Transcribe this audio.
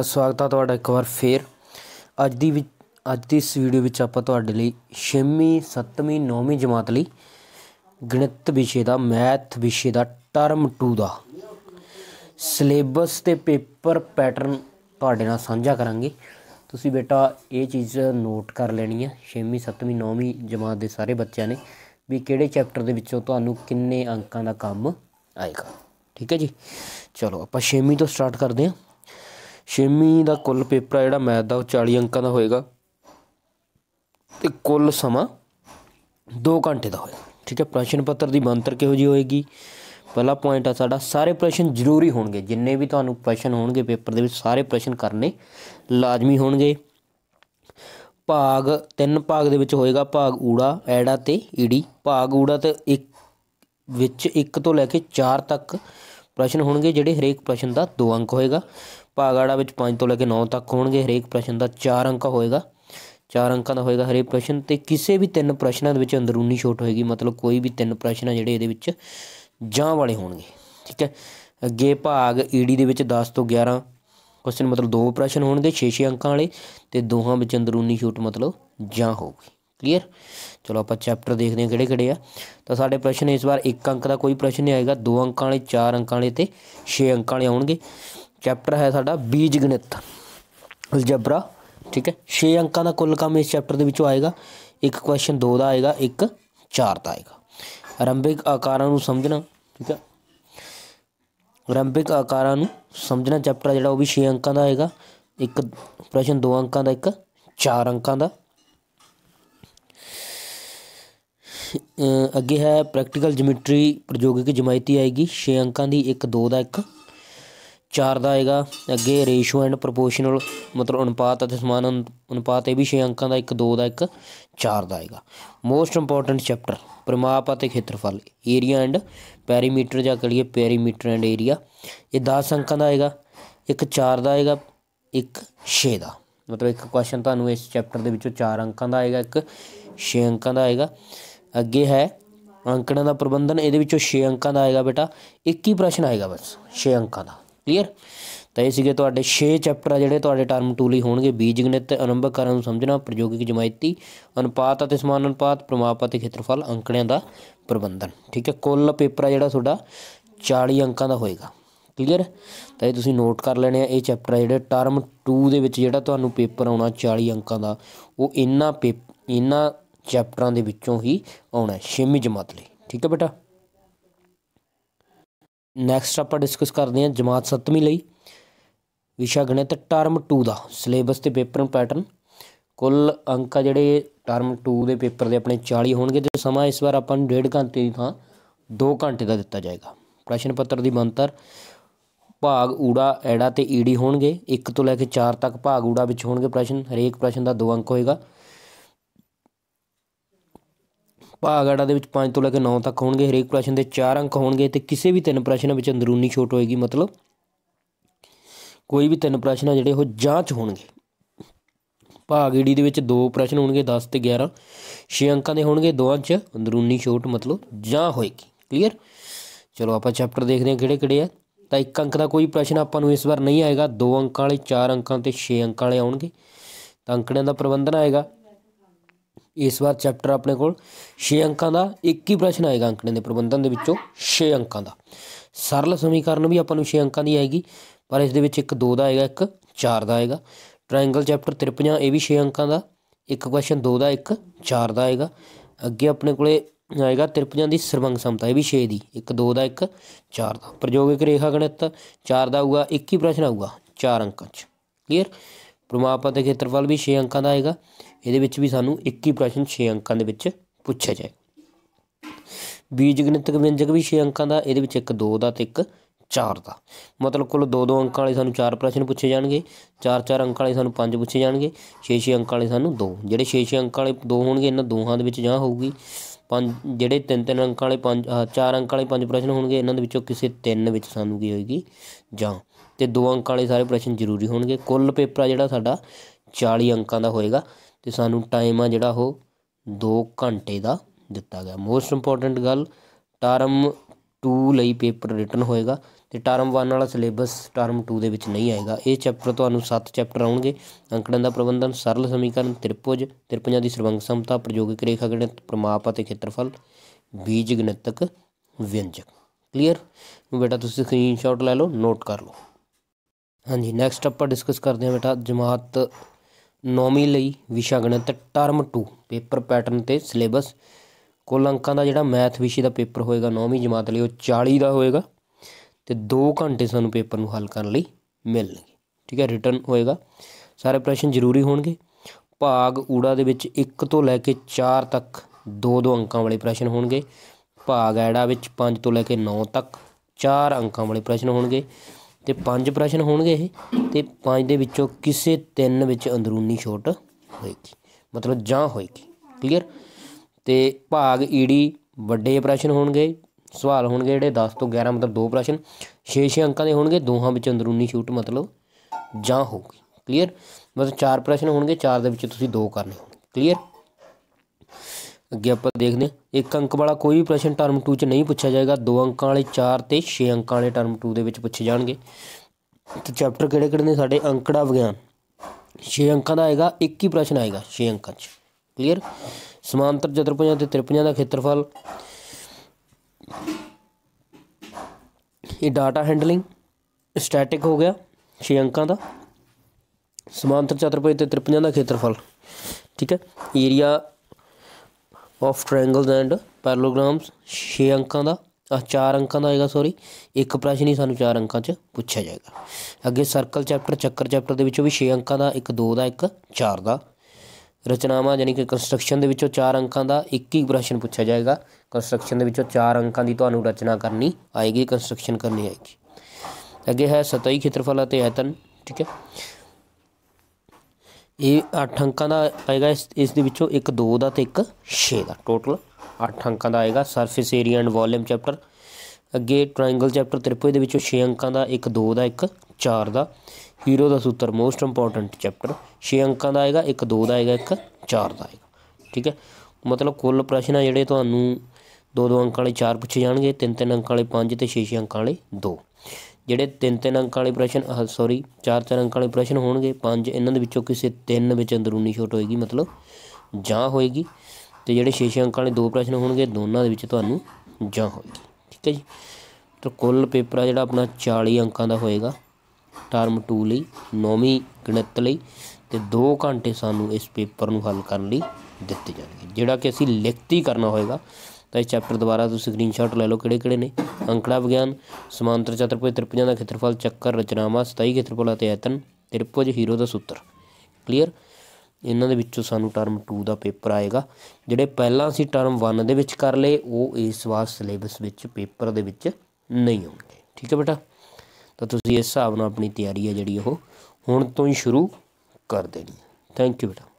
ਸਵਾਗਤ ਹੈ ਤੁਹਾਡਾ ਇੱਕ ਵਾਰ ਫੇਰ ਅੱਜ ਦੀ ਅੱਜ ਦੀ ਇਸ ਵੀਡੀਓ ਵਿੱਚ ਆਪਾਂ ਤੁਹਾਡੇ ਲਈ 6ਵੀਂ 7ਵੀਂ 9ਵੀਂ ਜਮਾਤ ਲਈ ਗਣਿਤ ਵਿਸ਼ੇ ਦਾ ਮੈਥ ਵਿਸ਼ੇ ਦਾ ਟਰਮ 2 ਦਾ ਸਿਲੇਬਸ ਤੇ ਪੇਪਰ ਪੈਟਰਨ ਤੁਹਾਡੇ ਨਾਲ ਸਾਂਝਾ ਕਰਾਂਗੇ ਤੁਸੀਂ ਬੇਟਾ ਇਹ ਚੀਜ਼ ਨੋਟ ਕਰ ਲੈਣੀ ਹੈ 6ਵੀਂ 7ਵੀਂ 9ਵੀਂ ਜਮਾਤ ਦੇ ਸਾਰੇ ਬੱਚਿਆਂ ਨੇ ਵੀ ਕਿਹੜੇ ਚੈਪਟਰ ਦੇ ਵਿੱਚੋਂ ਤੁਹਾਨੂੰ ਕਿੰਨੇ ਅੰਕਾਂ ਦਾ ਕੰਮ ਆਏਗਾ ਠੀਕ ਹੈ ਜੀ ਚਲੋ ਆਪਾਂ 6ਵੀਂ ਤੋਂ ਸਟਾਰਟ ਕਰਦੇ ਹਾਂ ਛੇਵੀਂ ਦਾ ਕੁੱਲ ਪੇਪਰ ਆ ਜਿਹੜਾ ਮੈਥ ਦਾ ਉਹ 40 ਅੰਕਾਂ ਦਾ ਹੋਏਗਾ ਤੇ ਕੁੱਲ ਸਮਾਂ 2 ਘੰਟੇ ਦਾ ਹੋਏਗਾ ਠੀਕ ਹੈ ਪ੍ਰਸ਼ਨ ਪੱਤਰ ਦੀ ਬੰਤਰ ਕਿਹੋ ਜੀ ਹੋਏਗੀ ਪਹਿਲਾ ਪੁਆਇੰਟ ਆ ਸਾਡਾ ਸਾਰੇ ਪ੍ਰਸ਼ਨ ਜ਼ਰੂਰੀ ਹੋਣਗੇ ਜਿੰਨੇ ਵੀ ਤੁਹਾਨੂੰ ਪ੍ਰਸ਼ਨ ਹੋਣਗੇ ਪੇਪਰ ਦੇ ਵਿੱਚ ਸਾਰੇ ਪ੍ਰਸ਼ਨ ਕਰਨੇ ਲਾਜ਼ਮੀ ਹੋਣਗੇ ਭਾਗ ਤਿੰਨ ਭਾਗ ਦੇ ਵਿੱਚ ਹੋਏਗਾ ਭਾਗ ਊੜਾ ਐੜਾ ਤੇ ਈੜੀ ਭਾਗ ਊੜਾ ਤੇ ਇੱਕ ਵਿੱਚ 1 ਤੋਂ ਲੈ ਕੇ 4 ਤੱਕ ਪ੍ਰਸ਼ਨ ਹੋਣਗੇ ਜਿਹੜੇ ਹਰੇਕ ਪ੍ਰਸ਼ਨ ਦਾ 2 ਅੰਕ ਹੋਏਗਾ ਭਾਗੜਾ ਵਿੱਚ 5 ਤੋਂ ਲੈ ਕੇ 9 ਤੱਕ ਹੋਣਗੇ ਹਰੇਕ ਪ੍ਰਸ਼ਨ ਦਾ 4 ਅੰਕ ਹੋਏਗਾ 4 ਅੰਕਾਂ ਦਾ ਹੋਏਗਾ ਹਰੇਕ ਪ੍ਰਸ਼ਨ ਤੇ ਕਿਸੇ ਵੀ ਤਿੰਨ ਪ੍ਰਸ਼ਨਾਂ ਦੇ ਵਿੱਚ ਅੰਦਰੂਨੀ ਛੋਟ ਹੋਏਗੀ ਮਤਲਬ ਕੋਈ ਵੀ ਤਿੰਨ ਪ੍ਰਸ਼ਨ ਆ ਜਿਹੜੇ ਇਹਦੇ ਵਿੱਚ ਜਾਂ ਵਾਲੇ ਹੋਣਗੇ ਠੀਕ ਹੈ ਅੱਗੇ ਭਾਗ ਈਡੀ ਦੇ ਵਿੱਚ 10 ਤੋਂ 11 ਕੁਐਸਚਨ ਮਤਲਬ ਦੋ ਪ੍ਰਸ਼ਨ ਹੋਣਗੇ 6-6 ਅੰਕਾਂ ਵਾਲੇ ਤੇ ਦੋਹਾਂ ਵਿੱਚ ਅੰਦਰੂਨੀ ਛੋਟ ਮਤਲਬ ਜਾਂ ਹੋਊਗੀ ਕਲੀਅਰ ਚਲੋ ਆਪਾਂ ਚੈਪਟਰ ਦੇਖਦੇ ਹਾਂ ਕਿਹੜੇ ਕਿਹੜੇ ਆ ਤਾਂ ਸਾਡੇ ਪ੍ਰਸ਼ਨ ਇਸ ਵਾਰ 1 ਅੰਕ ਦਾ ਕੋਈ ਪ੍ਰਸ਼ਨ ਨਹੀਂ ਆਏਗਾ 2 ਅੰਕਾਂ ਵਾਲੇ 4 ਅੰਕਾਂ ਵਾਲੇ ਤੇ 6 ਅੰਕਾਂ ਵਾਲੇ ਆਉਣਗੇ ਚੈਪਟਰ ਹੈ ਸਾਡਾ ਬੀਜ ਗਣਿਤ ਅਲਜਬਰਾ ਠੀਕ ਹੈ 6 ਅੰਕਾਂ ਦਾ ਕੁੱਲ ਕੰਮ ਇਸ ਚੈਪਟਰ ਦੇ ਵਿੱਚੋਂ ਆਏਗਾ ਇੱਕ ਕੁਐਸਚਨ 2 ਦਾ ਆਏਗਾ ਇੱਕ 4 ਦਾ ਆਏਗਾ ਆਰੰਭਿਕ ਆਕਾਰਾਂ ਨੂੰ ਸਮਝਣਾ ਠੀਕ ਹੈ ਆਰੰਭਿਕ ਆਕਾਰਾਂ ਨੂੰ ਸਮਝਣਾ ਚੈਪਟਰ ਜਿਹੜਾ ਉਹ ਵੀ 6 ਅੰਕਾਂ ਦਾ ਆਏਗਾ ਇੱਕ ਪ੍ਰਸ਼ਨ 2 ਅੰਕਾਂ ਦਾ ਇੱਕ 4 ਅੰਕਾਂ ਦਾ ਅੱਗੇ ਹੈ ਪ੍ਰੈਕਟੀਕਲ ਜਿਓਮੈਟਰੀ ਪ੍ਰਯੋਗਿਕ ਜਮਾਇਤੀ ਆਏਗੀ 6 ਅੰਕਾਂ ਦੀ ਇੱਕ 2 ਦਾ ਇੱਕ 4 ਦਾ ਆਏਗਾ ਅੱਗੇ ਰੇਸ਼ੋ ਐਂਡ ਪ੍ਰੋਪੋਰਸ਼ਨਲ ਮਤਲਬ ਅਨੁਪਾਤ ਅਤੇ ਸਮਾਨ ਅਨੁਪਾਤ ਇਹ ਵੀ 6 ਅੰਕਾਂ ਦਾ ਇੱਕ 2 ਦਾ ਇੱਕ 4 ਦਾ ਆਏਗਾ ਮੋਸਟ ਇੰਪੋਰਟੈਂਟ ਚੈਪਟਰ ਪਰਿਮਾਪ ਅਤੇ ਖੇਤਰਫਲ ਏਰੀਆ ਐਂਡ ਪੈਰੀਮੀਟਰ ਜਾਂ ਕਹੀਏ ਪੈਰੀਮੀਟਰ ਐਂਡ ਏਰੀਆ ਇਹ 10 ਅੰਕਾਂ ਦਾ ਆਏਗਾ ਇੱਕ 4 ਦਾ ਆਏਗਾ ਇੱਕ 6 ਦਾ ਮਤਲਬ ਇੱਕ ਕੁਐਸਚਨ ਤੁਹਾਨੂੰ ਇਸ ਚੈਪਟਰ ਦੇ ਵਿੱਚੋਂ 4 ਅੰਕਾਂ ਦਾ ਆਏਗਾ ਇੱਕ 6 ਅੰਕਾਂ ਦਾ ਆਏਗਾ ਅੱਗੇ ਹੈ ਅੰਕੜਾਂ ਦਾ ਪ੍ਰਬੰਧਨ ਇਹਦੇ ਵਿੱਚੋਂ 6 ਅੰਕਾਂ ਦਾ ਆਏਗਾ ਬੇਟਾ ਇੱਕ ਹੀ ਪ੍ਰਸ਼ਨ ਆਏਗਾ ਬਸ 6 ਅੰਕਾਂ ਦਾ ਕਲੀਅਰ ਤਾਂ ਇਹ ਸੀਗੇ ਤੁਹਾਡੇ 6 ਚੈਪਟਰ ਜਿਹੜੇ ਤੁਹਾਡੇ ਟਰਮ 2 ਲਈ ਹੋਣਗੇ ਬੀਜ ਗਣਿਤ ਤੇ ਕਰਨ ਨੂੰ ਸਮਝਣਾ ਪ੍ਰਯੋਗਿਕ ਜਮਾਇਤੀ ਅਨੁਪਾਤ ਅਤੇ ਸਮਾਨ ਅਨੁਪਾਤ ਪ੍ਰਮਾਪ ਅਤੇ ਖੇਤਰਫਲ ਅੰਕੜਿਆਂ ਦਾ ਪ੍ਰਬੰਧਨ ਠੀਕ ਹੈ ਕੁੱਲ ਪੇਪਰ ਆ ਜਿਹੜਾ ਤੁਹਾਡਾ 40 ਅੰਕਾਂ ਦਾ ਹੋਏਗਾ ਕਲੀਅਰ ਤਾਂ ਇਹ ਤੁਸੀਂ ਨੋਟ ਕਰ ਲੈਣੇ ਆ ਇਹ ਚੈਪਟਰ ਜਿਹੜੇ ਟਰਮ 2 ਦੇ ਵਿੱਚ ਜਿਹੜਾ ਤੁਹਾਨੂੰ ਪੇਪਰ ਆਉਣਾ 40 ਅੰਕਾਂ ਦਾ ਉਹ ਇੰਨਾ ਇੰਨਾ ਚੈਪਟਰਾਂ ਦੇ ਵਿੱਚੋਂ ਹੀ ਆਉਣਾ 6ਵੀਂ ਜਮਾਤ ਲਈ ਠੀਕ ਹੈ ਬੇਟਾ ਨੈਕਸਟ ਆਪਾਂ ਡਿਸਕਸ ਕਰਦੇ ਹਾਂ ਜਮਾਤ 7ਵੀਂ ਲਈ ਵਿਸ਼ਾ ਗਣਿਤ ਟਰਮ 2 ਦਾ ਸਿਲੇਬਸ ਤੇ ਪੇਪਰ ਪੈਟਰਨ ਕੁੱਲ ਅੰਕ ਆ ਜਿਹੜੇ ਟਰਮ 2 ਦੇ ਪੇਪਰ ਦੇ ਆਪਣੇ 40 ਹੋਣਗੇ ਤੇ ਸਮਾਂ ਇਸ ਵਾਰ ਆਪਾਂ ਨੂੰ 1.5 ਘੰਟੇ ਦੀ ਥਾਂ 2 ਘੰਟੇ ਦਾ ਦਿੱਤਾ ਜਾਏਗਾ ਪ੍ਰਸ਼ਨ ਪੱਤਰ ਦੀ ਬਣਤਰ ਭਾਗ ਊੜਾ ਐੜਾ ਤੇ ਈੜੀ ਹੋਣਗੇ 1 ਤੋਂ ਲੈ ਕੇ 4 ਤੱਕ ਭਾਗ ਊੜਾ ਵਿੱਚ ਹੋਣਗੇ ਪ੍ਰਸ਼ਨ ਹਰੇਕ ਪ੍ਰਸ਼ਨ ਦਾ 2 ਅੰਕ ਹੋਏਗਾ ਭਾਗ ਆੜਾ ਦੇ ਵਿੱਚ 5 ਤੋਂ ਲੈ ਕੇ 9 ਤੱਕ ਹੋਣਗੇ ਹਰੇਕ ਪ੍ਰਸ਼ਨ ਦੇ 4 ਅੰਕ ਹੋਣਗੇ ਤੇ ਕਿਸੇ ਵੀ ਤਿੰਨ ਪ੍ਰਸ਼ਨਾਂ ਵਿੱਚ ਅੰਦਰੂਨੀ ਛੋਟ ਹੋਏਗੀ ਮਤਲਬ ਕੋਈ ਵੀ ਤਿੰਨ ਪ੍ਰਸ਼ਨ ਆ ਜਿਹੜੇ ਉਹ ਜਾਂਚ ਹੋਣਗੇ ਭਾਗ ਈ ਦੇ ਵਿੱਚ ਦੋ ਪ੍ਰਸ਼ਨ ਹੋਣਗੇ 10 ਤੇ 11 6 ਅੰਕਾਂ ਦੇ ਹੋਣਗੇ ਦੋਵਾਂ 'ਚ ਅੰਦਰੂਨੀ ਛੋਟ ਮਤਲਬ ਜਾਂ ਹੋਏਗੀ ਕਲੀਅਰ ਚਲੋ ਆਪਾਂ ਚੈਪਟਰ ਦੇਖਦੇ ਹਾਂ ਕਿਹੜੇ ਕਿਹੜੇ ਆ ਤਾਂ ਇੱਕ ਅੰਕ ਦਾ ਕੋਈ ਪ੍ਰਸ਼ਨ ਆਪਾਂ ਨੂੰ ਇਸ ਵਾਰ ਨਹੀਂ ਆਏਗਾ ਦੋ ਅੰਕਾਂ ਵਾਲੇ ਚਾਰ ਅੰਕਾਂ ਤੇ 6 ਅੰਕਾਂ ਵਾਲੇ ਆਉਣਗੇ ਤਾਂ ਅੰਕੜਿਆਂ ਦਾ ਪ੍ਰਬੰਧਨ ਆਏਗਾ ਇਸ ਵਾਰ ਚੈਪਟਰ ਆਪਣੇ ਕੋਲ 6 ਅੰਕਾਂ ਦਾ ਇੱਕ ਹੀ ਪ੍ਰਸ਼ਨ ਆਏਗਾ ਅੰਕੜੇ ਦੇ ਪ੍ਰਬੰਧਨ ਦੇ ਵਿੱਚੋਂ 6 ਅੰਕਾਂ ਦਾ ਸਰਲ ਸਮੀਕਰਨ ਵੀ ਆਪਾਂ ਨੂੰ 6 ਅੰਕਾਂ ਦੀ ਆਏਗੀ ਪਰ ਇਸ ਦੇ ਵਿੱਚ ਇੱਕ 2 ਦਾ ਆਏਗਾ ਇੱਕ 4 ਦਾ ਆਏਗਾ ਟ੍ਰਾਇੰਗਲ ਚੈਪਟਰ 53 ਇਹ ਵੀ 6 ਅੰਕਾਂ ਦਾ ਇੱਕ ਕੁਐਸਚਨ 2 ਦਾ ਇੱਕ 4 ਦਾ ਆਏਗਾ ਅੱਗੇ ਆਪਣੇ ਕੋਲੇ ਆਏਗਾ 53 ਦੀ ਸਰਵੰਗ ਸਮਤਾ ਇਹ ਵੀ 6 ਦੀ ਇੱਕ 2 ਦਾ ਇੱਕ 4 ਦਾ ਪ੍ਰਯੋਗਿਕ ਰੇਖਾ ਗਣਿਤ 4 ਦਾ ਆਊਗਾ ਇੱਕ ਹੀ ਪ੍ਰਸ਼ਨ ਆਊਗਾ 4 ਅੰਕਾਂ 'ਚ ਕਲੀਅਰ ਪ੍ਰਮਾਪਤ ਖੇਤਰਫਲ ਵੀ 6 ਅੰਕਾਂ ਦਾ ਆਏਗਾ ਇਹਦੇ ਵਿੱਚ ਵੀ ਸਾਨੂੰ 21% ਪ੍ਰਸ਼ਨ 6 ਅੰਕਾਂ ਦੇ ਵਿੱਚ ਪੁੱਛਿਆ ਜਾਏ ਬੀਜ ਗਣਿਤਕ ਵਿਅੰਜਕ ਵੀ 6 ਅੰਕਾਂ ਦਾ ਇਹਦੇ ਵਿੱਚ ਇੱਕ 2 ਦਾ ਤੇ ਇੱਕ 4 ਦਾ ਮਤਲਬ ਕੁੱਲ 2-2 ਅੰਕਾਂ ਵਾਲੇ ਸਾਨੂੰ 4 ਪ੍ਰਸ਼ਨ ਪੁੱਛੇ ਜਾਣਗੇ 4-4 ਅੰਕਾਂ ਵਾਲੇ ਸਾਨੂੰ 5 ਪੁੱਛੇ ਜਾਣਗੇ 6-6 ਅੰਕਾਂ ਵਾਲੇ ਸਾਨੂੰ 2 ਜਿਹੜੇ 6-6 ਅੰਕਾਂ ਵਾਲੇ 2 ਹੋਣਗੇ ਇਹਨਾਂ ਦੋਹਾਂ ਦੇ ਵਿੱਚ ਜਾਂ ਹੋਊਗੀ ਪੰਜ ਜਿਹੜੇ 3-3 ਅੰਕਾਂ ਵਾਲੇ 5 4 ਅੰਕਾਂ ਵਾਲੇ 5 ਪ੍ਰਸ਼ਨ ਹੋਣਗੇ ਇਹਨਾਂ ਦੇ ਵਿੱਚੋਂ ਕਿਸੇ 3 ਵਿੱਚ ਸਾਨੂੰ ਕੀ ਹੋਏਗੀ ਜਾਂ ਤੇ 2 ਅੰਕਾਂ ਵਾਲੇ ਸਾਰੇ ਪ੍ਰਸ਼ਨ ਜ਼ਰੂਰੀ ਹੋਣਗੇ ਕੁੱਲ ਪੇਪਰ ਜਿਹੜਾ ਸਾਡਾ 40 ਅੰਕਾਂ ਦਾ ਹੋਏਗਾ ਤੇ ਸਾਨੂੰ ਟਾਈਮ ਆ ਜਿਹੜਾ ਉਹ 2 ਘੰਟੇ ਦਾ ਦਿੱਤਾ ਗਿਆ ਮੋਸਟ ਇੰਪੋਰਟੈਂਟ ਗੱਲ ਟਰਮ 2 ਲਈ ਪੇਪਰ ਰਿਟਨ ਹੋਏਗਾ ਤੇ ਟਰਮ 1 ਵਾਲਾ ਸਿਲੇਬਸ ਟਰਮ 2 ਦੇ ਵਿੱਚ ਨਹੀਂ ਆਏਗਾ ਇਹ ਚੈਪਟਰ ਤੁਹਾਨੂੰ 7 ਚੈਪਟਰ ਆਉਣਗੇ ਅੰਕੜਾਂ ਦਾ ਪ੍ਰਬੰਧਨ ਸਰਲ ਸਮੀਕਰਨ ਤ੍ਰਿਪੁਜ ਤ੍ਰਿਪੁਜਾਂ ਦੀ ਸਰਵੰਗ ਸਮਤਾ ਪ੍ਰਯੋਗਿਕ ਰੇਖਾ ਗਣਿਤ ਪ੍ਰਮਾਪ ਅਤੇ ਖੇਤਰਫਲ ਬੀਜ ਗਣਿਤਕ ਵਿਅੰਜਕ ਕਲੀਅਰ ਬੇਟਾ ਤੁਸੀਂ ਸਕਰੀਨਸ਼ਾਟ ਲੈ ਲਓ ਨੋਟ ਕਰ ਲਓ ਹਾਂਜੀ ਨੈਕਸਟ ਆਪਾਂ ਡਿਸਕਸ ਕਰਦੇ ਹਾਂ ਬੇਟਾ ਜਮਾਤ ਨੌਵੀਂ ਲਈ ਵਿਸ਼ਾ ਗਣਿਤ ਟਰਮ 2 ਪੇਪਰ ਪੈਟਰਨ ਤੇ ਸਿਲੇਬਸ ਕੁੱਲ ਅੰਕਾਂ ਦਾ ਜਿਹੜਾ ਮੈਥ ਵਿਸ਼ੇ ਦਾ ਪੇਪਰ ਹੋਏਗਾ ਨੌਵੀਂ ਜਮਾਤ ਲਈ ਉਹ 40 ਦਾ ਹੋਏਗਾ ਤੇ 2 ਘੰਟੇ ਸਾਨੂੰ ਪੇਪਰ ਨੂੰ ਹੱਲ ਕਰਨ ਲਈ ਮਿਲਣਗੇ ਠੀਕ ਹੈ ਰਿਟਰਨ ਹੋਏਗਾ ਸਾਰੇ ਪ੍ਰਸ਼ਨ ਜ਼ਰੂਰੀ ਹੋਣਗੇ ਭਾਗ ਊੜਾ ਦੇ ਵਿੱਚ 1 ਤੋਂ ਲੈ ਕੇ 4 ਤੱਕ 2-2 ਅੰਕਾਂ ਵਾਲੇ ਪ੍ਰਸ਼ਨ ਹੋਣਗੇ ਭਾਗ ਐੜਾ ਵਿੱਚ 5 ਤੋਂ ਲੈ ਕੇ 9 ਤੱਕ 4 ਅੰਕਾਂ ਵਾਲੇ ਪ੍ਰਸ਼ਨ ਹੋਣਗੇ ਤੇ ਪੰਜ ਪ੍ਰਸ਼ਨ ਹੋਣਗੇ ਇਹ ਤੇ ਪੰਜ ਦੇ ਵਿੱਚੋਂ ਕਿਸੇ ਤਿੰਨ ਵਿੱਚ ਅੰਦਰੂਨੀ ਛੋਟ ਹੋਏਗੀ ਮਤਲਬ ਜਾਂ ਹੋਏਗੀ ਕਲੀਅਰ ਤੇ ਭਾਗ ਈਡੀ ਵੱਡੇ ਪ੍ਰਸ਼ਨ ਹੋਣਗੇ ਸਵਾਲ ਹੋਣਗੇ ਜਿਹੜੇ 10 ਤੋਂ 11 ਮਤਲਬ ਦੋ ਪ੍ਰਸ਼ਨ 6-6 ਅੰਕਾਂ ਦੇ ਹੋਣਗੇ ਦੋਹਾਂ ਵਿੱਚ ਅੰਦਰੂਨੀ ਛੋਟ ਮਤਲਬ ਜਾਂ ਹੋਊਗੀ ਕਲੀਅਰ ਮਤਲਬ ਚਾਰ ਪ੍ਰਸ਼ਨ ਹੋਣਗੇ ਚਾਰ ਦੇ ਵਿੱਚ ਤੁਸੀਂ ਦੋ ਕਰਨੇ ਹੋਣਗੇ ਕਲੀਅਰ ਅੱਗੇ ਆਪਾਂ ਦੇਖਦੇ ਹਾਂ ਇੱਕ ਅੰਕ ਵਾਲਾ ਕੋਈ ਵੀ ਪ੍ਰਸ਼ਨ ਟਰਮ 2 ਚ ਨਹੀਂ ਪੁੱਛਿਆ ਜਾਏਗਾ ਦੋ ਅੰਕਾਂ ਵਾਲੇ 4 ਤੇ 6 ਅੰਕਾਂ ਵਾਲੇ ਟਰਮ 2 ਦੇ ਵਿੱਚ ਪੁੱਛੇ ਜਾਣਗੇ ਤੇ ਚੈਪਟਰ ਕਿਹੜੇ ਕਿਹੜੇ ਨੇ ਸਾਡੇ ਅੰਕੜਾ ਵਿਗਿਆਨ 6 ਅੰਕਾਂ ਦਾ ਆਏਗਾ ਇੱਕ ਹੀ ਪ੍ਰਸ਼ਨ ਆਏਗਾ 6 ਅੰਕਾਂ 'ਚ ਕਲੀਅਰ ਸਮਾਂਤਰ ਚਤੁਰਭੁਜਾਂ ਤੇ ਤ੍ਰਿਭੁਜਾਂ ਦਾ ਖੇਤਰਫਲ ਇਹ ਡਾਟਾ ਹੈਂਡਲਿੰਗ ਸਟੈਟਿਕ ਹੋ ਗਿਆ 6 ਅੰਕਾਂ ਦਾ ਸਮਾਂਤਰ ਚਤੁਰਭੁਜ ਤੇ ਤ੍ਰਿਭੁਜਾਂ ਦਾ ਖੇਤਰਫਲ ਠੀਕ ਹੈ area of triangles and parallelograms 6 ਅੰਕਾਂ ਦਾ ਆ 4 ਅੰਕਾਂ ਦਾ ਆਏਗਾ ਸੌਰੀ ਇੱਕ ਪ੍ਰਸ਼ਨ ਹੀ ਸਾਨੂੰ 4 ਅੰਕਾਂ 'ਚ ਪੁੱਛਿਆ ਜਾਏਗਾ ਅੱਗੇ ਸਰਕਲ ਚੈਪਟਰ ਚੱਕਰ ਚੈਪਟਰ ਦੇ ਵਿੱਚੋਂ ਵੀ 6 ਅੰਕਾਂ ਦਾ ਇੱਕ 2 ਦਾ ਇੱਕ 4 ਦਾ ਰਚਨਾਵਾਂ ਯਾਨੀ ਕਿ ਕੰਸਟਰਕਸ਼ਨ ਦੇ ਵਿੱਚੋਂ 4 ਅੰਕਾਂ ਦਾ ਇੱਕ ਹੀ ਪ੍ਰਸ਼ਨ ਪੁੱਛਿਆ ਜਾਏਗਾ ਕੰਸਟਰਕਸ਼ਨ ਦੇ ਵਿੱਚੋਂ 4 ਅੰਕਾਂ ਦੀ ਤੁਹਾਨੂੰ ਰਚਨਾ ਕਰਨੀ ਆਏਗੀ ਕੰਸਟਰਕਸ਼ਨ ਕਰਨੀ ਆਏਗੀ ਅੱਗੇ ਹੈ ਸਤਾਈ ਖੇਤਰਫਲ ਅਤੇ ਆਇਤਨ ਠੀਕ ਹੈ ਇਹ 8 ਅੰਕਾਂ ਦਾ ਆਏਗਾ ਇਸ ਇਸ ਦੇ ਵਿੱਚੋਂ ਇੱਕ 2 ਦਾ ਤੇ ਇੱਕ 6 ਦਾ ਟੋਟਲ 8 ਅੰਕਾਂ ਦਾ ਆਏਗਾ surface area and volume chapter ਅੱਗੇ ਟ੍ਰਾਇੰਗਲ ਚੈਪਟਰ ਤ੍ਰਿਪੁਜ ਦੇ ਵਿੱਚੋਂ 6 ਅੰਕਾਂ ਦਾ ਇੱਕ 2 ਦਾ ਇੱਕ 4 ਦਾ ਹੀਰੋ ਦਾ ਸੂਤਰ ਮੋਸਟ ਇੰਪੋਰਟੈਂਟ ਚੈਪਟਰ 6 ਅੰਕਾਂ ਦਾ ਆਏਗਾ ਇੱਕ 2 ਦਾ ਆਏਗਾ ਇੱਕ 4 ਦਾ ਆਏਗਾ ਠੀਕ ਹੈ ਮਤਲਬ ਕੁੱਲ ਪ੍ਰਸ਼ਨ ਆ ਜਿਹੜੇ ਤੁਹਾਨੂੰ 2-2 ਅੰਕਾਂ ਵਾਲੇ 4 ਪੁੱਛੇ ਜਾਣਗੇ 3-3 ਅੰਕਾਂ ਵਾਲੇ 5 ਤੇ 6 6 ਅੰਕਾਂ ਵਾਲੇ 2 ਜਿਹੜੇ ਤਿੰਨ ਤਿੰਨ ਅੰਕਾਂ ਵਾਲੇ ਪ੍ਰਸ਼ਨ ਸੌਰੀ ਚਾਰ ਚਾਰ ਅੰਕਾਂ ਵਾਲੇ ਪ੍ਰਸ਼ਨ ਹੋਣਗੇ ਪੰਜ ਇਹਨਾਂ ਦੇ ਵਿੱਚੋਂ ਕਿਸੇ ਤਿੰਨ ਵਿੱਚ ਅੰਦਰੂਨੀ ਛੋਟ ਹੋਏਗੀ ਮਤਲਬ ਜਾਂ ਹੋਏਗੀ ਤੇ ਜਿਹੜੇ 6 ਅੰਕਾਂ ਵਾਲੇ ਦੋ ਪ੍ਰਸ਼ਨ ਹੋਣਗੇ ਦੋਨਾਂ ਦੇ ਵਿੱਚ ਤੁਹਾਨੂੰ ਜਾਂ ਹੋਏਗੀ ਠੀਕ ਹੈ ਜੀ ਤਾਂ ਕੁੱਲ ਪੇਪਰ ਆ ਜਿਹੜਾ ਆਪਣਾ 40 ਅੰਕਾਂ ਦਾ ਹੋਏਗਾ ਟਰਮ 2 ਲਈ ਨੌਵੀਂ ਗਣਿਤ ਲਈ ਤੇ 2 ਘੰਟੇ ਸਾਨੂੰ ਇਸ ਪੇਪਰ ਨੂੰ ਹੱਲ ਕਰਨ ਲਈ ਦਿੱਤੇ ਜਾਣਗੇ ਜਿਹੜਾ ਕਿ ਅਸੀਂ ਲਿਖਤੀ ਕਰਨਾ ਹੋਏਗਾ ਤਾਂ ਇਹ ਚੈਪਟਰ ਦੁਬਾਰਾ ਤੁਸੀਂ ਸਕਰੀਨਸ਼ਾਟ ਲੈ ਲਓ ਕਿਹੜੇ ਕਿਹੜੇ ਨੇ ਅੰਕੜਾ ਵਿਗਿਆਨ ਸਮਾਂਤਰ ਚਤੁਰਭੁਜ ਤ੍ਰਿਪੁਜਾਂ ਦਾ ਖੇਤਰਫਲ ਚੱਕਰ ਰਚਨਾਵਾਂ ਸਤਾਈ ਖੇਤਰਫਲ ਅਤੇ ਆਇਤਨ ਤ੍ਰਿਪੁਜ ਹੀਰੋ ਦਾ ਸੂਤਰ ਕਲੀਅਰ ਇਹਨਾਂ ਦੇ ਵਿੱਚੋਂ ਸਾਨੂੰ ਟਰਮ 2 ਦਾ ਪੇਪਰ ਆਏਗਾ ਜਿਹੜੇ ਪਹਿਲਾਂ ਅਸੀਂ ਟਰਮ 1 ਦੇ ਵਿੱਚ ਕਰ ਲਏ ਉਹ ਇਸ ਵਾਰ ਸਿਲੇਬਸ ਵਿੱਚ ਪੇਪਰ ਦੇ ਵਿੱਚ ਨਹੀਂ ਆਉਣਗੇ ਠੀਕ ਹੈ ਬੇਟਾ ਤਾਂ ਤੁਸੀਂ ਇਸ ਹਿਸਾਬ ਨਾਲ ਆਪਣੀ ਤਿਆਰੀ ਹੈ ਜਿਹੜੀ ਉਹ ਹੁਣ ਤੋਂ ਹੀ ਸ਼ੁਰੂ ਕਰ ਦੇਣੀ ਥੈਂਕ ਯੂ ਬੇਟਾ